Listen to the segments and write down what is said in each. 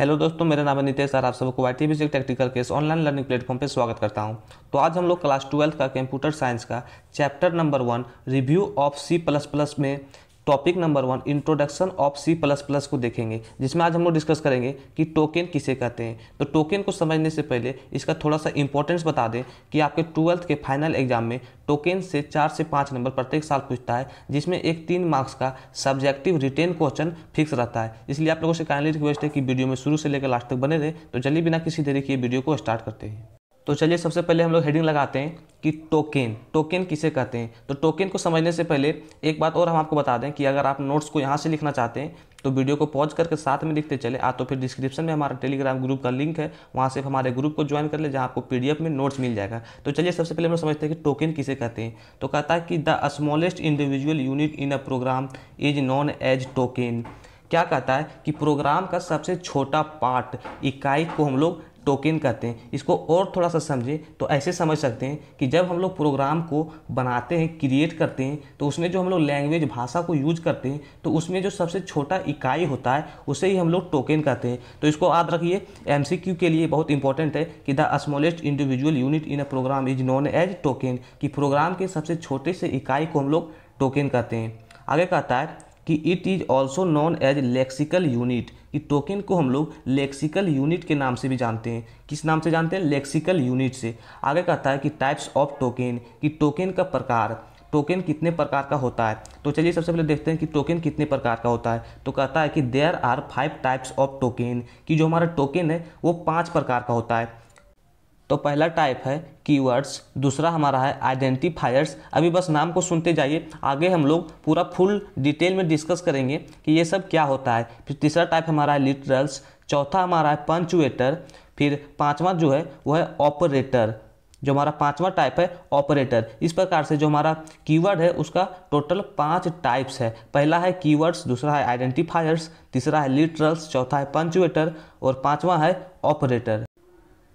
hello दोस्तों मेरा नाम है नितेश सर आप सबको Y T technical case online learning platform पर स्वागत करता हूं तो आज हम लोग क्लास ट्वेल्थ का कंप्यूटर साइंस का chapter number one review of C plus plus में topic number one introduction of C plus plus को देखेंगे जिसमें आज हम लोग डिस्कस करेंगे कि टोकन किसे कहते हैं तो टोकन को समझने से पहले इसका थोड़ा सा इंपॉर्टेंस बता दें कि आपके ट्वेल्थ के फाइनल एग्जाम में टोकन से चार से पाँच नंबर प्रत्येक साल पूछता है जिसमें एक तीन मार्क्स का सब्जेक्टिव रिटेन क्वेश्चन फिक्स रहता है इसलिए आप लोगों से काइंडली रिक्वेस्ट है कि वीडियो में शुरू से लेकर लास्ट तक बने रहे तो चलिए बिना किसी देरी के वीडियो को स्टार्ट करते हैं तो चलिए सबसे पहले हम लोग हेडिंग लगाते हैं कि टोकन टोकन किसे कहते हैं तो टोकन को समझने से पहले एक बात और हम आपको बता दें कि अगर आप नोट्स को यहाँ से लिखना चाहते हैं तो वीडियो को पॉज करके साथ में लिखते चले आ तो फिर डिस्क्रिप्शन में हमारा टेलीग्राम ग्रुप का लिंक है वहाँ से हमारे ग्रुप को ज्वाइन कर ले जहाँ आपको पी में नोट्स मिल जाएगा तो चलिए सबसे पहले हम लोग समझते हैं कि टोकन किसे कहते हैं तो कहता है कि the smallest individual unit in a program is known as token क्या कहता है कि प्रोग्राम का सबसे छोटा पार्ट इकाई को हम लोग टोकन कहते हैं इसको और थोड़ा सा समझें तो ऐसे समझ सकते हैं कि जब हम लोग प्रोग्राम को बनाते हैं क्रिएट करते हैं तो उसमें जो हम लोग लैंग्वेज भाषा को यूज करते हैं तो उसमें जो सबसे छोटा इकाई होता है उसे ही हम लोग टोकन कहते हैं तो इसको याद रखिए एम के लिए बहुत इंपॉर्टेंट है कि the smallest individual unit in a program is known as token कि प्रोग्राम के सबसे छोटे से इकाई को हम लोग टोकन कहते हैं आगे कहता है कि it is also known as lexical unit कि टोकन को हम लोग लेक्सिकल यूनिट के नाम से भी जानते हैं किस नाम से जानते हैं लेक्सिकल यूनिट से आगे कहता है कि टाइप्स ऑफ टोकन कि टोकन का प्रकार टोकन कितने प्रकार का होता है तो चलिए सबसे पहले देखते हैं कि टोकन कितने प्रकार का होता है तो कहता है कि there are five types of token कि जो हमारा टोकन है वो पाँच प्रकार का होता है तो पहला टाइप है कीवर्ड्स दूसरा हमारा है आइडेंटिफायर्स अभी बस नाम को सुनते जाइए आगे हम लोग पूरा फुल डिटेल में डिस्कस करेंगे कि ये सब क्या होता है फिर तीसरा टाइप हमारा है लिटरल्स चौथा हमारा है पंचुएटर फिर पाँचवा जो है वह है ऑपरेटर जो हमारा पांचवा टाइप है ऑपरेटर इस प्रकार से जो हमारा कीवर्ड है उसका टोटल पांच टाइप्स है पहला है कीवर्ड्स दूसरा है आइडेंटिफायर्स तीसरा है लिटरल्स चौथा है पंचुएटर और पांचवा है ऑपरेटर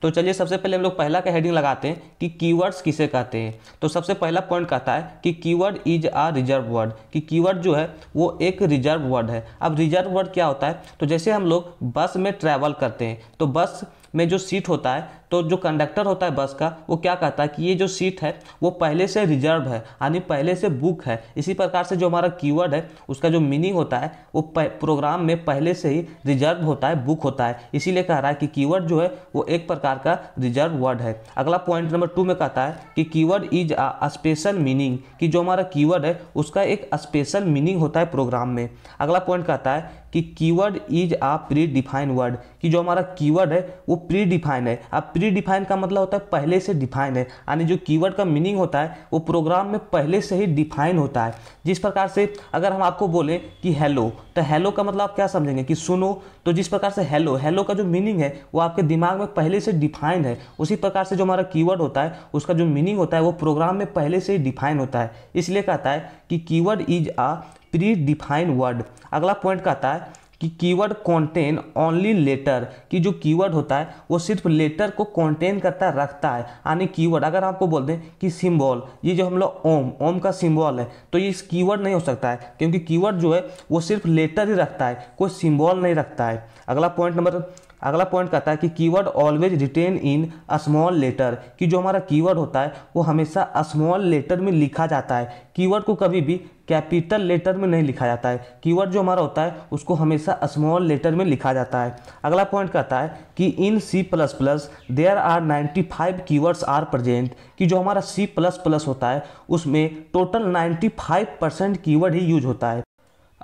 तो चलिए सबसे पहले हम लोग पहला का हेडिंग लगाते हैं कि कीवर्ड्स किसे कहते हैं तो सबसे पहला पॉइंट कहता है कि keyword is a reserved word कि कीवर्ड जो है वो एक रिजर्व वर्ड है अब रिजर्व वर्ड क्या होता है तो जैसे हम लोग बस में ट्रैवल करते हैं तो बस में जो सीट होता है तो जो कंडक्टर होता है बस का वो क्या कहता है कि ये जो सीट है वो पहले से रिजर्व है यानी पहले से बुक है इसी प्रकार से जो हमारा कीवर्ड है उसका जो मीनिंग होता है वो प्रोग्राम में पहले से ही रिजर्व होता है बुक होता है इसीलिए कह रहा है कि कीवर्ड जो है वो एक प्रकार का रिजर्व वर्ड है अगला पॉइंट नंबर टू में कहता है कि keyword is a special meaning कि जो हमारा कीवर्ड है उसका एक स्पेशल मीनिंग होता है प्रोग्राम में अगला पॉइंट कहता है कि keyword is a predefine word कि जो हमारा कीवर्ड है वो प्री डिफाइन है अब प्री डिफाइन का मतलब होता है पहले से डिफाइन है यानी जो कीवर्ड का मीनिंग होता है वो प्रोग्राम में पहले से ही डिफाइन होता है जिस प्रकार से अगर हम आपको बोलें कि हेलो तो हेलो का मतलब आप क्या समझेंगे कि सुनो तो जिस प्रकार से हेलो हेलो का जो मीनिंग है वो आपके दिमाग में पहले से डिफाइन है उसी प्रकार से जो हमारा कीवर्ड होता है उसका जो मीनिंग होता है वो प्रोग्राम में पहले से ही डिफाइन होता है इसलिए कहता है कि keyword is a predefine word अगला पॉइंट कहता है कि कीवर्ड कॉन्टेन ओनली लेटर कि जो कीवर्ड होता है वो सिर्फ लेटर को कॉन्टेन करता रखता है यानी कीवर्ड अगर आपको बोल दें कि सिम्बॉल ये जो हम लोग ओम ओम का सिम्बॉल है तो ये कीवर्ड नहीं हो सकता है क्योंकि कीवर्ड जो है वो सिर्फ लेटर ही रखता है कोई सिम्बॉल नहीं रखता है अगला पॉइंट नंबर अगला पॉइंट कहता है कि keyword always written in small letter कि जो हमारा कीवर्ड होता है वो हमेशा स्मॉल लेटर में लिखा जाता है कीवर्ड को कभी भी कैपिटल लेटर में नहीं लिखा जाता है कीवर्ड जो हमारा होता है उसको हमेशा स्मॉल लेटर में लिखा जाता है अगला पॉइंट कहता है कि in C plus plus there are 95 keywords are present कि जो हमारा सी प्लस प्लस होता है उसमें टोटल 95 परसेंट कीवर्ड ही यूज होता है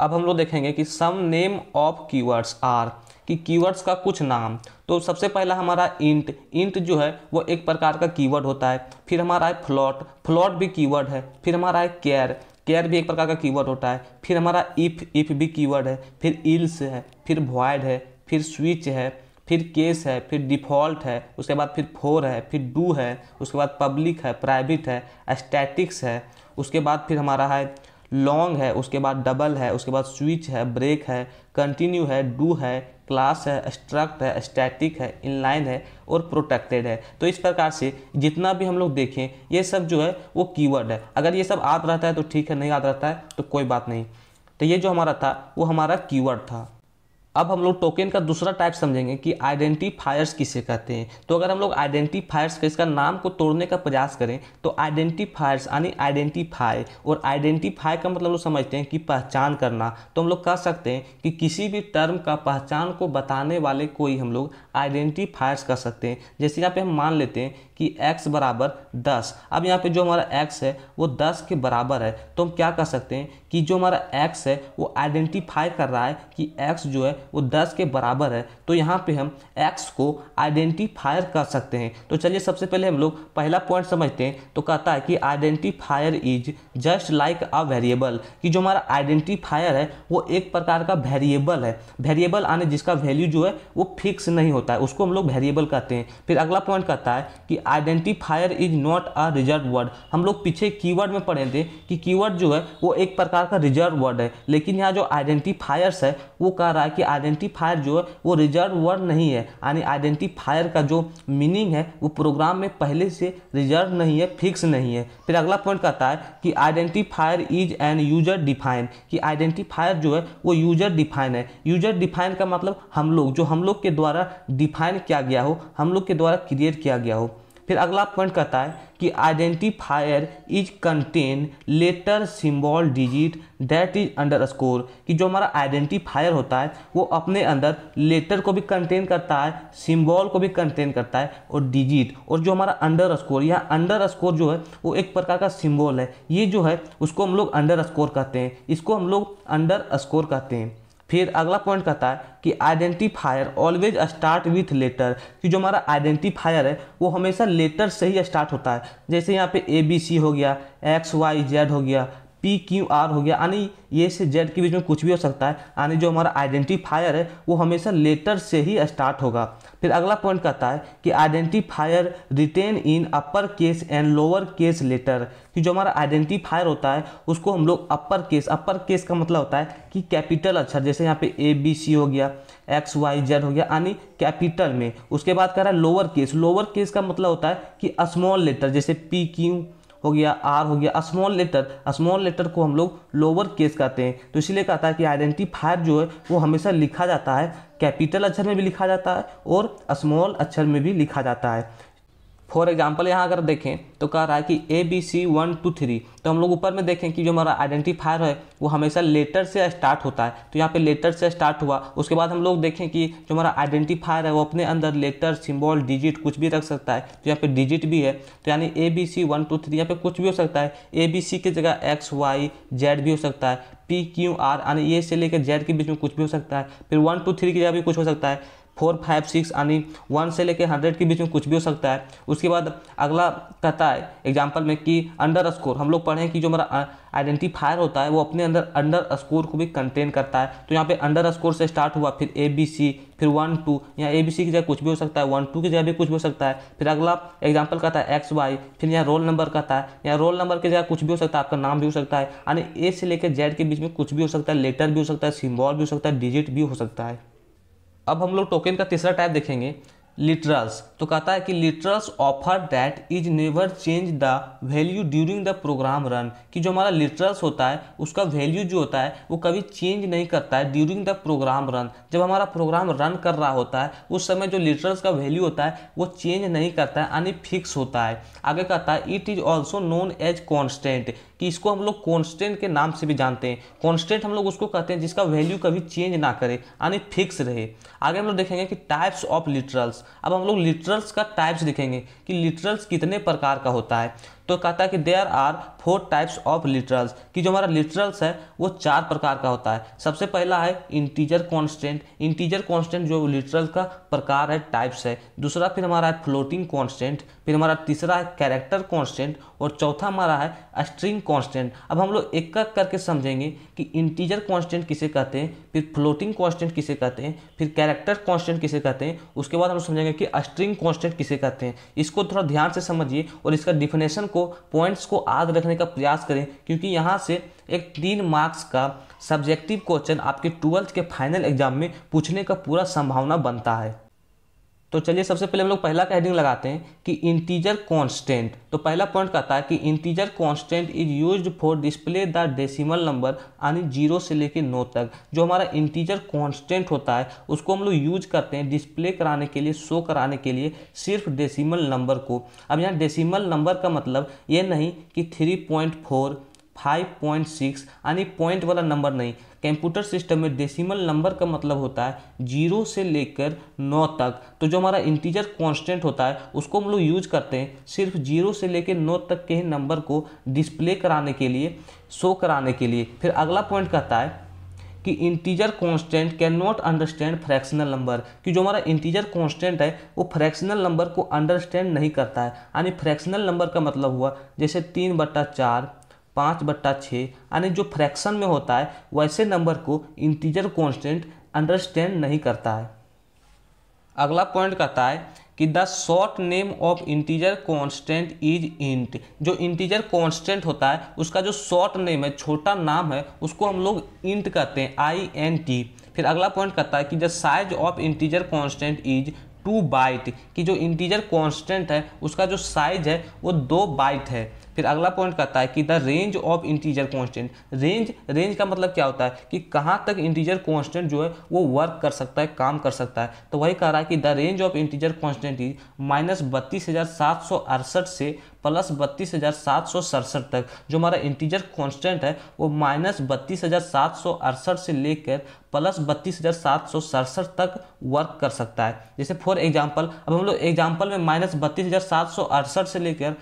अब हम लोग देखेंगे कि some name of keywords are कि कीवर्ड्स का कुछ नाम तो सबसे पहला हमारा इंट इंट जो है वो एक प्रकार का कीवर्ड होता है फिर हमारा है फ्लॉट फ्लॉट भी कीवर्ड है फिर हमारा है केयर केयर भी एक प्रकार का कीवर्ड होता है फिर हमारा इफ़ इफ़ भी कीवर्ड है फिर इल्स है फिर वॉयड है फिर स्विच है फिर केस है फिर डिफ़ॉल्ट है उसके बाद फिर फोर है फिर डू है उसके बाद पब्लिक है प्राइवेट है स्टैटिक्स है उसके बाद फिर हमारा है लॉन्ग है उसके बाद डबल है उसके बाद स्विच है ब्रेक है कंटिन्यू है डू है क्लास है स्ट्रक्ट है स्टैटिक है इनलाइन है और प्रोटेक्टेड है तो इस प्रकार से जितना भी हम लोग देखें ये सब जो है वो कीवर्ड है अगर ये सब याद रहता है तो ठीक है नहीं याद रहता है तो कोई बात नहीं तो ये जो हमारा था वो हमारा कीवर्ड था अब हम लोग टोकन का दूसरा टाइप समझेंगे कि आइडेंटिफायर्स किसे कहते हैं तो अगर हम लोग आइडेंटिफायर्स का इसका नाम को तोड़ने का प्रयास करें तो आइडेंटिफायर्स यानी आइडेंटिफाई और आइडेंटिफाई का मतलब लोग समझते हैं कि पहचान करना तो हम लोग कह सकते हैं कि किसी भी टर्म का पहचान को बताने वाले कोई हम लोग आइडेंटिफायर्स कर सकते हैं जैसे यहाँ पर हम मान लेते हैं कि एक्स बराबर दस अब यहाँ पर जो हमारा एक्स है वो दस के बराबर है तो हम क्या कर सकते हैं कि जो हमारा एक्स है वो आइडेंटिफाई कर रहा है कि एक्स जो है वो दस के बराबर है तो यहाँ पे हम x को आइडेंटिफायर कर सकते हैं तो चलिए सबसे पहले हम लोग पहला पॉइंट समझते हैं तो कहता है कि identifier is just like a variable कि जो हमारा आइडेंटिफायर है वो एक प्रकार का वेरिएबल है वेरिएबल आने जिसका वैल्यू जो है वो फिक्स नहीं होता है उसको हम लोग वेरिएबल कहते हैं फिर अगला पॉइंट कहता है कि identifier is not a reserved word हम लोग पीछे की में पढ़े थे कि की जो है वो एक प्रकार का रिजर्व वर्ड है लेकिन यहाँ जो आइडेंटिफायर्स है वो कह रहा है कि आइडेंटिफायर जो है वो रिजर्व वर्ड नहीं है यानी आइडेंटिफायर का जो मीनिंग है वो प्रोग्राम में पहले से रिजर्व नहीं है फिक्स नहीं है फिर अगला पॉइंट कहता है कि identifier is an user define कि आइडेंटिफायर जो है वो यूजर डिफाइन है यूजर डिफाइन का मतलब हम लोग जो हम लोग के द्वारा डिफाइन किया गया हो हम लोग के द्वारा क्रिएट किया गया हो फिर अगला पॉइंट कहता है कि identifier is contain letter symbol digit that is underscore कि जो हमारा आइडेंटिफायर होता है वो अपने अंदर लेटर को भी कंटेन करता है सिंबल को भी कंटेन करता है और डिजिट और जो हमारा अंडर स्कोर या अंडर स्कोर जो है वो एक प्रकार का सिंबल है ये जो है उसको हम लोग अंडर स्कोर कहते हैं इसको हम लोग अंडर स्कोर कहते हैं फिर अगला पॉइंट कहता है कि identifier always start with letter कि जो हमारा आइडेंटिफायर है वो हमेशा लेटर से ही स्टार्ट होता है जैसे यहाँ पे ए बी सी हो गया एक्स वाई जेड हो गया पी क्यू आर हो गया यानी ये से जेड के बीच में कुछ भी हो सकता है यानी जो हमारा आइडेंटिफायर है वो हमेशा लेटर से ही स्टार्ट होगा फिर अगला पॉइंट कहता है कि identifier written in upper case and lower case letter कि जो हमारा आइडेंटिफायर होता है उसको हम लोग अपर केस अपर केस का मतलब होता है कि कैपिटल अक्षर जैसे यहाँ पे ए बी सी हो गया एक्स वाई जेड हो गया यानी कैपिटल में उसके बाद कह रहा है लोअर केस लोअर केस का मतलब होता है कि स्मॉल लेटर जैसे पी क्यू हो गया आर हो गया स्मॉल लेटर स्मॉल लेटर को हम लोग लोअर केस कहते हैं तो इसलिए कहता है कि आइडेंटिफायर जो है वो हमेशा लिखा जाता है कैपिटल अक्षर में भी लिखा जाता है और स्मॉल अक्षर में भी लिखा जाता है फॉर एग्जाम्पल यहाँ अगर देखें तो कह रहा है कि A B C one two three तो हम लोग ऊपर में देखें कि जो हमारा आइडेंटिफायर है वो हमेशा लेटर से स्टार्ट होता है तो यहाँ पे लेटर से स्टार्ट हुआ उसके बाद हम लोग देखें कि जो हमारा आइडेंटिफायर है वो अपने अंदर लेटर सिम्बॉल डिजिट कुछ भी रख सकता है तो यहाँ पे डिजिट भी है तो यानी A B C one two three यहाँ पे कुछ भी हो सकता है ए बी सी की जगह एक्स वाई जेड भी हो सकता है पी क्यू आर यानी ए से लेकर जेड के बीच में कुछ भी हो सकता है फिर वन टू थ्री की जगह भी कुछ हो सकता है फोर फाइव सिक्स यानी वन से लेकर हंड्रेड के बीच में कुछ भी हो सकता है उसके बाद अगला कहता है एग्जाम्पल में कि अंडर स्कोर हम लोग पढ़ें कि जो हमारा आइडेंटिफायर होता है वो अपने अंदर अंडर स्कोर को भी कंटेन करता है तो यहाँ पे अंडर स्कोर से स्टार्ट हुआ फिर ए बी सी फिर वन टू यहाँ ए बी सी की जगह कुछ भी हो सकता है वन टू की जगह भी कुछ भी हो सकता है फिर अगला एग्जाम्पल कहता है एक्स वाई फिर यहाँ रोल नंबर कहता है यहाँ रोल नंबर की जगह कुछ भी हो सकता है आपका नाम भी हो सकता है यानी ए से लेकर जेड के बीच में कुछ भी हो सकता है लेटर भी हो सकता है सिम्बॉल भी हो सकता है डिजिट भी हो सकता है अब हम लोग टोकन का तीसरा टाइप देखेंगे लिटरल्स तो कहता है कि literals offer that is never change the value during the program run कि जो हमारा लिटरल्स होता है उसका वैल्यू जो होता है वो कभी चेंज नहीं करता है ड्यूरिंग द प्रोग्राम रन जब हमारा प्रोग्राम रन कर रहा होता है उस समय जो लिटरल्स का वैल्यू होता है वो चेंज नहीं करता है यानी फिक्स होता है आगे कहता है it is also known as constant कि इसको हम लोग कॉन्स्टेंट के नाम से भी जानते हैं कॉन्स्टेंट हम लोग उसको कहते हैं जिसका वैल्यू कभी चेंज ना करे यानी फिक्स रहे आगे हम लोग देखेंगे कि टाइप्स ऑफ लिटरल्स अब हम लोग लिटरल्स का टाइप्स देखेंगे कि लिटरल्स कितने प्रकार का होता है तो कहता है कि there are four types of literals कि जो हमारा लिटरल्स है वो चार प्रकार का होता है सबसे पहला है इंटीजर कॉन्स्टेंट इंटीजर कॉन्स्टेंट जो लिटरल का प्रकार है टाइप्स है दूसरा फिर हमारा है फ्लोटिंग कॉन्स्टेंट फिर हमारा तीसरा है कैरेक्टर कॉन्स्टेंट और चौथा हमारा है स्ट्रिंग कॉन्स्टेंट अब हम लोग एक एक करके समझेंगे कि इंटीजर कॉन्स्टेंट किसे कहते हैं फिर फ्लोटिंग कॉन्स्टेंट किसे कहते हैं फिर कैरेक्टर कॉन्स्टेंट किसे कहते हैं उसके बाद हम समझेंगे कि स्ट्रिंग कॉन्स्टेंट किसे कहते हैं इसको थोड़ा ध्यान से समझिए और इसका डिफिनेशन को पॉइंट्स को याद रखने का प्रयास करें क्योंकि यहाँ से एक तीन मार्क्स का सब्जेक्टिव क्वेश्चन आपके ट्वेल्थ के फाइनल एग्जाम में पूछने का पूरा संभावना बनता है तो चलिए सबसे पहले हम लोग पहला का हेडिंग लगाते हैं कि इंटीजर कांस्टेंट तो पहला पॉइंट कहता है कि integer constant is used for display the decimal number यानी जीरो से लेकर नौ तक जो हमारा इंटीजर कांस्टेंट होता है उसको हम लोग यूज करते हैं डिस्प्ले कराने के लिए शो कराने के लिए सिर्फ डेसीमल नंबर को अब यहाँ डेसीमल नंबर का मतलब ये नहीं कि three point four five point six यानी पॉइंट वाला नंबर नहीं कंप्यूटर सिस्टम में डेसिमल नंबर का मतलब होता है जीरो से लेकर नौ तक तो जो हमारा इंटीजर कांस्टेंट होता है उसको हम लोग यूज करते हैं सिर्फ जीरो से लेकर नौ तक के नंबर को डिस्प्ले कराने के लिए शो कराने के लिए फिर अगला पॉइंट कहता है कि integer constant can not understand fractional number कि जो हमारा इंटीजर कांस्टेंट है वो फ्रैक्शनल नंबर को अंडरस्टैंड नहीं करता है यानी फ्रैक्शनल नंबर का मतलब हुआ जैसे तीन बट्टा चार पाँच बट्टा छः यानी जो फ्रैक्शन में होता है वैसे नंबर को इंटीजर कॉन्स्टेंट अंडरस्टैंड नहीं करता है अगला पॉइंट कहता है कि the short name of integer constant is int जो इंटीजर कॉन्स्टेंट होता है उसका जो शॉर्ट नेम है छोटा नाम है उसको हम लोग इंट कहते हैं आई एन टी फिर अगला पॉइंट कहता है कि the size of integer constant is two byte कि जो इंटीजर कॉन्स्टेंट है उसका जो साइज है वो दो बाइट है फिर अगला पॉइंट कहता है कि the range of integer constant range range का मतलब क्या होता है कि कहाँ तक इंटीजर कॉन्स्टेंट जो है वो वर्क कर सकता है काम कर सकता है तो वही कह रहा है कि the range of integer constant is minus बत्तीस हज़ार सात सौ अड़सठ से प्लस बत्तीस हज़ार सात सौ सड़सठ तक जो हमारा इंटीजर कॉन्स्टेंट है वो माइनस बत्तीस हज़ार सात सौ अड़सठ से लेकर प्लस बत्तीस हज़ार सात सौ सड़सठ तक वर्क कर सकता है जैसे फॉर एग्जांपल अब हम लोग एग्जांपल में माइनस बत्तीस हज़ार सात सौ अड़सठ से लेकर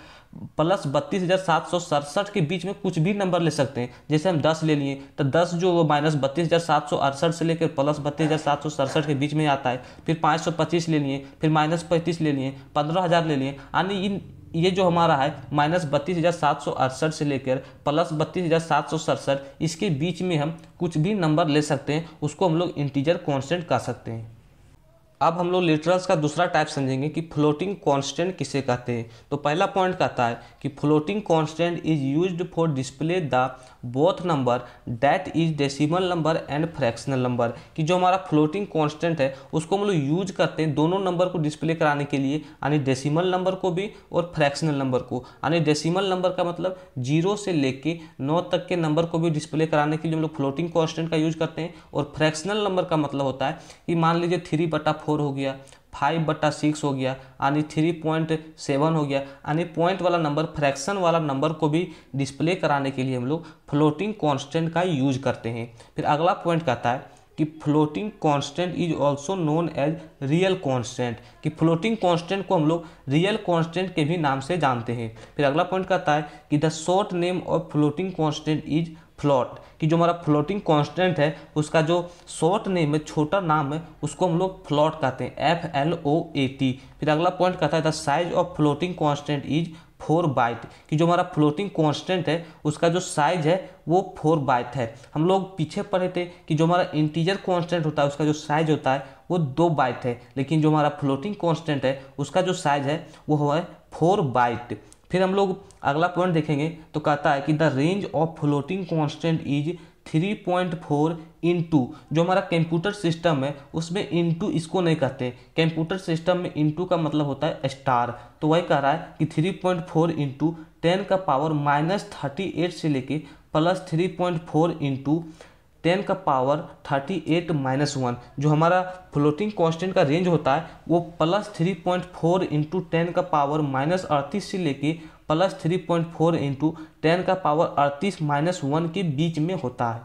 प्लस बत्तीस हज़ार सात सौ सड़सठ के बीच में कुछ भी नंबर ले सकते हैं जैसे हम दस ले लिए तो दस जो माइनस बत्तीस हज़ार सात सौ अड़सठ से लेकर प्लस बत्तीस हज़ार सात सौ सड़सठ के बीच में आता है फिर पाँच सौ पच्चीस ले लिए फिर माइनस पैंतीस ले लिए पंद्रह हज़ार ले लिए यानी इन ये जो हमारा है माइनस बत्तीस हज़ार सात सौ अड़सठ से लेकर प्लस बत्तीस हज़ार सात सौ सड़सठ इसके बीच में हम कुछ भी नंबर ले सकते हैं उसको हम लोग इंटीजर कॉन्स्टेंट कह सकते हैं अब हम लोग लिटरल्स का दूसरा टाइप समझेंगे कि फ्लोटिंग कांस्टेंट किसे कहते हैं तो पहला पॉइंट कहता है कि floating constant is used for display the both number that is decimal number and fractional number कि जो हमारा फ्लोटिंग कांस्टेंट है उसको हम लोग यूज करते हैं दोनों नंबर को डिस्प्ले कराने के लिए यानी डेसीमल नंबर को भी और फ्रैक्शनल नंबर को यानी डेसीमल नंबर का मतलब जीरो से लेके नौ तक के नंबर को भी डिस्प्ले कराने के लिए हम लोग फ्लोटिंग कॉन्स्टेंट का यूज करते हैं और फ्रैक्शनल नंबर का मतलब होता है कि मान लीजिए थ्री बटा फोर हो गया फाइव बट्टा सिक्स हो गया यानी थ्री पॉइंट सेवन हो गया यानी पॉइंट वाला नंबर फ्रैक्शन वाला नंबर को भी डिस्प्ले कराने के लिए हम लोग फ्लोटिंग कांस्टेंट का यूज करते हैं फिर अगला पॉइंट कहता है कि floating constant is also known as real constant कि फ्लोटिंग कांस्टेंट को हम लोग रियल कांस्टेंट के भी नाम से जानते हैं फिर अगला पॉइंट कहता है कि the short name of floating constant is float कि जो हमारा फ्लोटिंग कांस्टेंट है उसका जो शॉर्ट नेम है छोटा नाम है उसको हम लोग फ्लोट कहते हैं F L O A T फिर अगला पॉइंट कहता है the size of floating constant is four byte कि जो हमारा फ्लोटिंग कांस्टेंट है उसका जो साइज है वो फोर बाइट है हम लोग पीछे पढ़े थे कि जो हमारा इंटीजर कांस्टेंट होता है उसका जो साइज होता है वो दो बाइट है लेकिन जो हमारा फ्लोटिंग कांस्टेंट है उसका जो साइज है वो है फोर बाइट फिर हम लोग अगला पॉइंट देखेंगे तो कहता है कि the range of floating constant is three point four into जो हमारा कंप्यूटर सिस्टम है उसमें इंटू इसको नहीं कहते कंप्यूटर सिस्टम में इंटू का मतलब होता है स्टार तो वही कह रहा है कि three point four into ten का पावर माइनस थर्टी एट से लेके plus three point four into ten का power thirty eight minus one जो हमारा फ्लोटिंग कांस्टेंट का रेंज होता है वो plus three point four into ten का पावर माइनस अड़तीस से लेके plus three point four into ten का पावर अड़तीस माइनस वन के बीच में होता है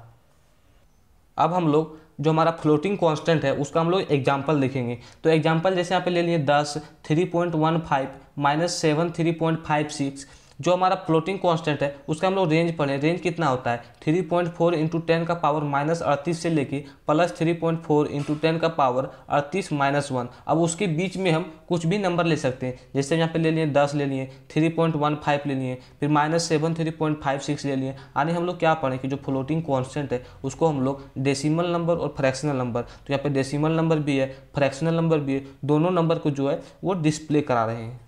अब हम लोग जो हमारा फ्लोटिंग कांस्टेंट है उसका हम लोग एग्जाम्पल देखेंगे तो एग्जाम्पल जैसे यहाँ पे ले लिए दस three point one five minus seven three point five six जो हमारा फ्लोटिंग कांस्टेंट है उसका हम लोग रेंज पढ़ें रेंज कितना होता है three point four into ten का पावर माइनस अड़तीस से लेके plus three point four into ten का पावर अड़तीस माइनस वन अब उसके बीच में हम कुछ भी नंबर ले सकते हैं जैसे यहाँ पे ले लिए दस ले लिए थ्री पॉइंट वन फाइव ले लिए फिर minus seven three point five six ले लिए यानी हम लोग क्या पढ़ें कि जो फ्लोटिंग कॉन्स्टेंट है उसको हम लोग डेसीमल नंबर और फ्रैक्शनल नंबर तो यहाँ पर डेसीमल नंबर भी है फ्रैक्शनल नंबर भी है दोनों नंबर को जो है वो डिस्प्ले करा रहे हैं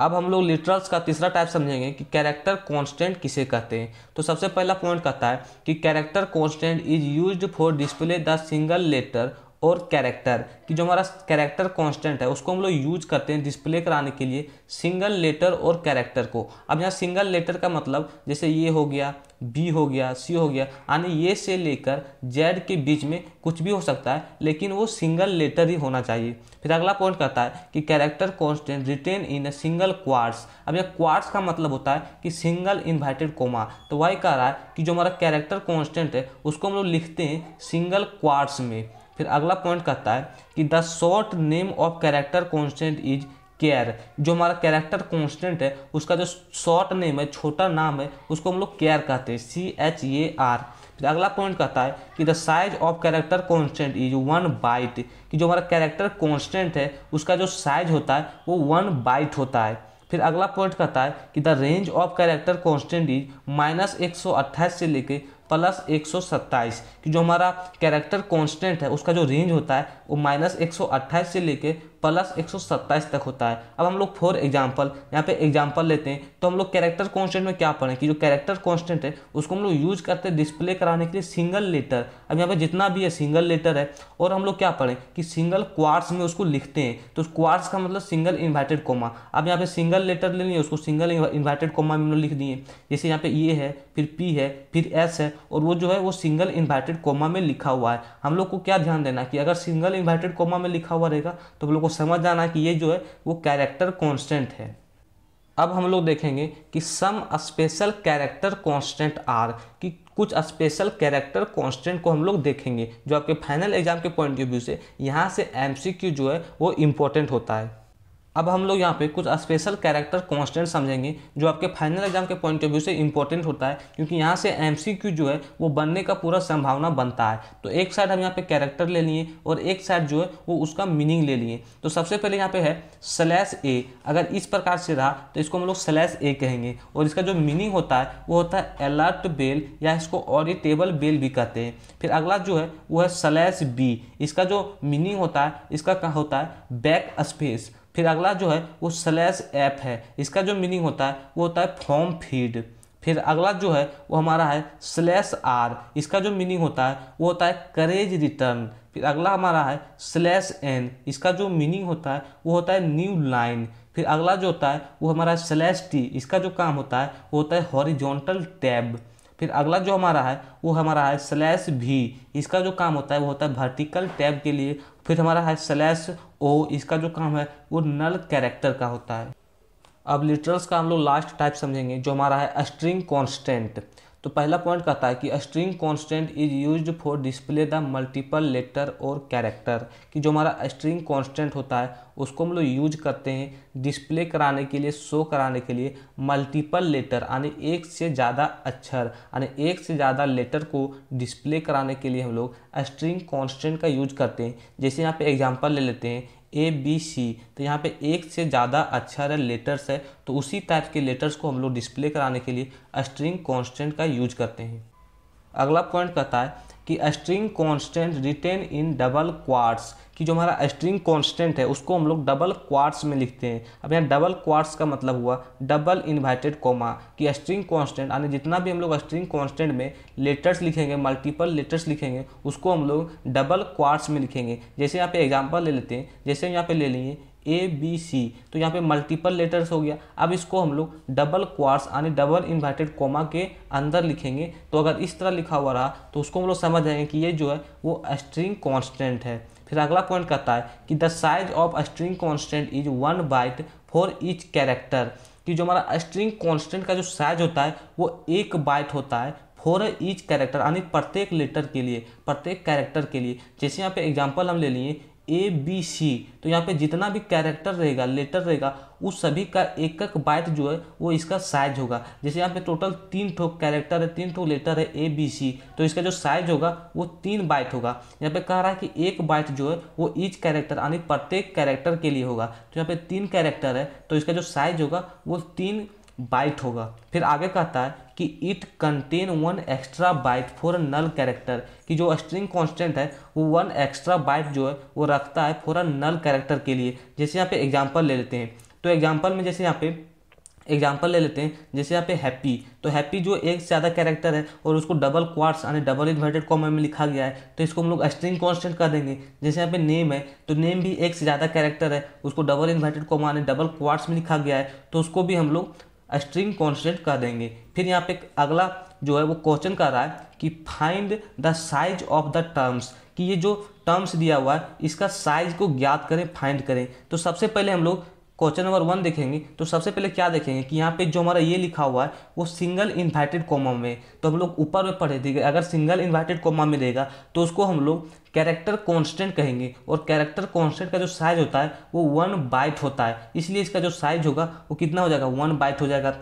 अब हम लोग लिटरल्स का तीसरा टाइप समझेंगे कि कैरेक्टर कांस्टेंट किसे कहते हैं तो सबसे पहला पॉइंट कहता है कि character constant is used for display the single letter और कैरेक्टर कि जो हमारा कैरेक्टर कांस्टेंट है उसको हम लोग यूज करते हैं डिस्प्ले कराने के लिए सिंगल लेटर और कैरेक्टर को अब यहाँ सिंगल लेटर का मतलब जैसे ये हो गया बी हो गया सी हो गया यानी ये से लेकर जेड के बीच में कुछ भी हो सकता है लेकिन वो सिंगल लेटर ही होना चाहिए फिर अगला पॉइंट कहता है कि character constant written in a single quotes अब यह क्वार्ट्स का मतलब होता है कि सिंगल इन्वर्टेड कोमा तो वही कह रहा है कि जो हमारा कैरेक्टर कॉन्स्टेंट है उसको हम लोग लिखते हैं सिंगल क्वार्ट्स में फिर अगला पॉइंट कहता है कि the short name of character constant is char जो हमारा कैरेक्टर कॉन्स्टेंट है उसका जो शॉर्ट नेम है छोटा नाम है उसको हम लोग केयर कहते हैं सी एच ए आर फिर अगला पॉइंट कहता है कि the size of character constant is one byte कि जो हमारा कैरेक्टर कॉन्स्टेंट है उसका जो साइज होता है वो वन बाइट होता है फिर अगला पॉइंट कहता है कि the range of character constant is minus एक से लेके प्लस एक कि जो हमारा कैरेक्टर कॉन्स्टेंट है उसका जो रेंज होता है वो माइनस एक से लेके प्लस एक तक होता है अब हम लोग फॉर एग्जाम्पल यहाँ पे एग्जाम्पल लेते हैं तो हम लोग कैरेक्टर कॉन्स्टेंट में क्या पढ़ें कि जो कैरेक्टर कॉन्स्टेंट है उसको हम लोग यूज करते हैं डिस्प्ले कराने के लिए सिंगल लेटर अब यहाँ पे जितना भी है सिंगल लेटर है और हम लोग क्या पढ़ें कि सिंगल क्वार्स में उसको लिखते हैं तो क्वार्स का मतलब सिंगल इन्वर्टेड कोमा अब यहाँ पे सिंगल लेटर ले लिए उसको सिंगल इन्वर्टेड कोमा में हम लोग लिख दिए जैसे यहाँ पे ए है फिर पी है फिर एस है और वो जो है वो सिंगल इन्वर्टेड कोमा में लिखा हुआ है हम लोग को क्या ध्यान देना कि अगर सिंगल इन्वर्टेड कोमा में लिखा हुआ रहेगा तो हम लोग को को समझ जाना कि ये जो है वो कैरेक्टर कॉन्स्टेंट है अब हम लोग देखेंगे कि some special character constant are कि कुछ स्पेशल कैरेक्टर कॉन्स्टेंट को हम लोग देखेंगे जो आपके फाइनल एग्जाम के पॉइंट ऑफ व्यू से यहाँ से एमसीक्यू जो है वो इम्पोर्टेंट होता है अब हम लोग यहाँ पे कुछ स्पेशल कैरेक्टर कॉन्स्टेंट समझेंगे जो आपके फाइनल एग्जाम के पॉइंट ऑफ व्यू से इंपॉर्टेंट होता है क्योंकि यहाँ से एम जो है वो बनने का पूरा संभावना बनता है तो एक साइड हम यहाँ पे कैरेक्टर ले लिए और एक साइड जो है वो उसका मीनिंग ले लिए तो सबसे पहले यहाँ पे है स्लैश ए अगर इस प्रकार से रहा तो इसको हम लोग स्लैश ए कहेंगे और इसका जो मीनिंग होता है वो होता है अलर्ट बेल या इसको ऑडिटेबल बेल भी कहते हैं फिर अगला जो है वो है स्लैश बी इसका जो मीनिंग होता है इसका होता है बैक स्पेस फिर अगला जो है वो स्लैश ऐप है इसका जो मीनिंग होता है वो होता है फॉर्म फीड फिर अगला जो है वो हमारा है स्लैश आर इसका जो मीनिंग होता है वो होता है करेज रिटर्न फिर अगला हमारा है स्लैश एन इसका जो मीनिंग होता है वो होता है न्यू लाइन फिर अगला जो होता है वो हमारा है स्लैश टी इसका जो काम होता है वो होता है हॉरिजॉन्टल टैब फिर अगला जो हमारा है वो हमारा है स्लैश भी इसका जो काम होता है वो होता है वर्टिकल टैब के लिए फिर हमारा है स्लैश ओ इसका जो काम है वो नल कैरेक्टर का होता है अब लिटरल्स का हम लोग लास्ट टाइप समझेंगे जो हमारा है स्ट्रिंग कॉन्स्टेंट तो पहला पॉइंट कहता है कि string constant is use for display the multiple letter और कैरेक्टर कि जो हमारा स्ट्रिंग कांस्टेंट होता है उसको हम लोग यूज करते हैं डिस्प्ले कराने के लिए शो कराने के लिए मल्टीपल लेटर यानी एक से ज़्यादा अक्षर यानी एक से ज़्यादा लेटर को डिस्प्ले कराने के लिए हम लोग स्ट्रिंग कॉन्स्टेंट का यूज करते हैं जैसे यहाँ पे एग्जाम्पल ले लेते हैं ए बी सी तो यहाँ पे एक से ज़्यादा अक्षर लेटर्स है तो उसी टाइप के लेटर्स को हम लोग डिस्प्ले कराने के लिए स्ट्रिंग कॉन्स्टेंट का यूज करते हैं अगला पॉइंट कहता है कि string constant written in double quotes कि जो हमारा स्ट्रिंग कांस्टेंट है उसको हम लोग डबल क्वार्ट्स में लिखते हैं अब यहाँ डबल क्वार्ट्स का मतलब हुआ डबल इन्वाइटेड कॉमा कि स्ट्रिंग कांस्टेंट यानी जितना भी हम लोग स्ट्रिंग कांस्टेंट में लेटर्स लिखेंगे मल्टीपल लेटर्स लिखेंगे उसको हम लोग डबल क्वार्ट्स में लिखेंगे जैसे यहाँ पे एग्जाम्पल ले लेते हैं जैसे यहाँ पे ले लिए ए बी सी तो यहाँ पे मल्टीपल लेटर्स हो गया अब इसको हम लोग डबल क्वार्स यानी डबल इन्वर्टेड कोमा के अंदर लिखेंगे तो अगर इस तरह लिखा हुआ रहा तो उसको हम लोग समझ जाएंगे कि ये जो है वो स्ट्रिंग कॉन्स्टेंट है फिर अगला पॉइंट कहता है कि the size of string constant is one byte for each character कि जो हमारा स्ट्रिंग कॉन्स्टेंट का जो साइज होता है वो एक बाइट होता है फॉर ईच कैरेक्टर यानी प्रत्येक लेटर के लिए प्रत्येक कैरेक्टर के लिए जैसे यहाँ पे एग्जांपल हम ले लिए ए बी सी तो यहाँ पे जितना भी कैरेक्टर रहेगा लेटर रहेगा उस सभी का एक एक बाइट जो है वो इसका साइज होगा जैसे यहाँ पे टोटल तीन ठो कैरेक्टर है तीन ठो लेटर है ए बी सी तो इसका जो साइज होगा वो तीन बाइट होगा यहाँ पे कह रहा है कि एक बाइट जो है वो ईच कैरेक्टर यानी प्रत्येक कैरेक्टर के लिए होगा तो यहाँ पे तीन कैरेक्टर है तो इसका जो साइज होगा वो तीन बाइट होगा फिर आगे कहता है कि it contain one extra byte for a null character कि जो स्ट्रिंग कांस्टेंट है वो वन एक्स्ट्रा बाइट जो है वो रखता है फॉर अ नल कैरेक्टर के लिए जैसे यहाँ पे एग्जाम्पल ले लेते हैं तो एग्जाम्पल में जैसे यहाँ पे एग्जाम्पल ले लेते हैं जैसे यहाँ पे हैप्पी तो हैप्पी जो एक से ज़्यादा कैरेक्टर है और उसको डबल क्वार्ट्स यानी डबल इन्वर्टेड कॉमा में लिखा गया है तो इसको हम लोग स्ट्रिंग कांस्टेंट कर देंगे जैसे यहाँ पे नेम है तो नेम भी एक से ज़्यादा कैरेक्टर है उसको डबल इन्वर्टेड कॉमा यानी डबल क्वार्ट्स में लिखा गया है तो उसको भी हम लोग स्ट्रिंग कॉन्स्टेंट कर देंगे फिर यहाँ पे अगला जो है वो क्वेश्चन कर रहा है कि find the size of the terms कि ये जो टर्म्स दिया हुआ है इसका साइज को ज्ञात करें फाइंड करें तो सबसे पहले हम लोग क्वेश्चन नंबर वन देखेंगे तो सबसे पहले क्या देखेंगे कि यहाँ पे जो हमारा ये लिखा हुआ है वो सिंगल इन्वर्टेड कॉमा में तो हम लोग ऊपर में पढ़े देंगे अगर सिंगल इन्वर्टेड कॉमा में देगा तो उसको हम लोग कैरेक्टर कांस्टेंट कहेंगे और कैरेक्टर कांस्टेंट का जो साइज होता है वो वन बाइट होता है इसलिए इसका जो साइज होगा वो कितना हो जाएगा वन बाइट हो जाएगा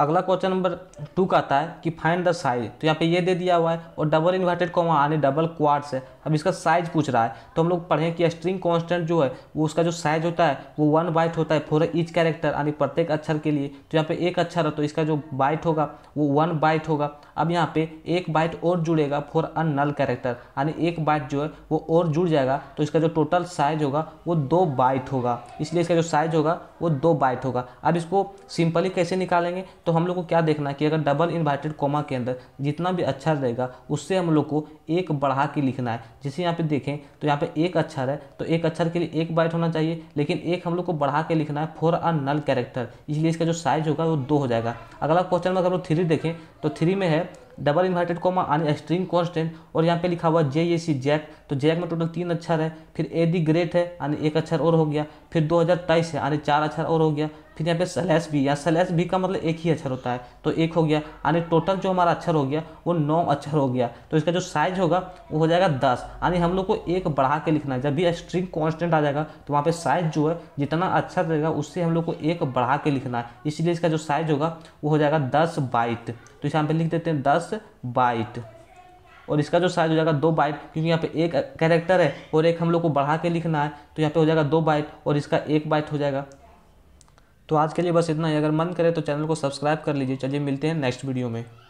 अगला क्वेश्चन नंबर टू का आता है कि फाइंड द साइज तो यहाँ पे ये दे दिया हुआ है और डबल इन्वर्टेड कॉमा आने डबल क्वार्ट्स है अब इसका साइज पूछ रहा है तो हम लोग पढ़े कि स्ट्रिंग कॉन्स्टेंट जो है वो उसका जो साइज होता है वो वन बाइट होता है फोर ईच कैरेक्टर यानी प्रत्येक अक्षर के लिए तो यहाँ पे एक अक्षर है तो इसका जो बाइट होगा वो वन बाइट होगा अब यहाँ पे एक बाइट और जुड़ेगा फोर अन नल कैरेक्टर यानी एक बाइट जो है वो और जुड़ जाएगा तो इसका जो टोटल साइज होगा वो दो बाइट होगा इसलिए इसका जो साइज होगा वो दो बाइट होगा अब इसको सिंपली कैसे निकालेंगे तो हम लोग को क्या देखना है कि अगर डबल इन्वर्टेड कोमा के अंदर जितना भी अक्षर रहेगा उससे हम लोग को एक बढ़ा के लिखना है जिसे यहाँ पे देखें तो यहाँ पे एक अक्षर है तो एक अक्षर के लिए एक बाइट होना चाहिए लेकिन एक हम लोग को बढ़ा के लिखना है फोर आर नल कैरेक्टर इसलिए इसका जो साइज होगा वो दो हो जाएगा अगला क्वेश्चन में अगर हम लोग थ्री देखें तो थ्री में है डबल इन्वर्टेड कॉमा आने स्ट्रिंग कॉन्स्टेंट और यहाँ पे लिखा हुआ जे ए सी जैक तो जैक में टोटल तीन अक्षर है फिर ए दी ग्रेट है यानी एक अक्षर और हो गया फिर दो हज़ार तेईस है यानी चार अक्षर और हो गया फिर यहाँ पे सलेस भी या सलेस भी का मतलब एक ही अक्षर होता है तो एक हो गया यानी टोटल जो हमारा अक्षर हो गया वो नौ अक्षर हो गया तो इसका जो साइज होगा वो हो जाएगा दस यानी हम लोग को एक बढ़ा के लिखना है जब भी स्ट्रिंग कांस्टेंट आ जाएगा तो वहाँ पे साइज जो है जितना अच्छा रहेगा उससे हम लोग को एक बढ़ा के लिखना है इसलिए इसका जो साइज होगा वो हो जाएगा दस बाइट तो इसे यहाँ पे लिख देते हैं दस बाइट और इसका जो साइज हो जाएगा दो बाइट क्योंकि यहाँ पे एक कैरेक्टर है और एक हम लोग को बढ़ा के लिखना है तो यहाँ पे हो जाएगा दो बाइट और इसका एक बाइट हो जाएगा तो आज के लिए बस इतना ही अगर मन करे तो चैनल को सब्सक्राइब कर लीजिए चलिए मिलते हैं नेक्स्ट वीडियो में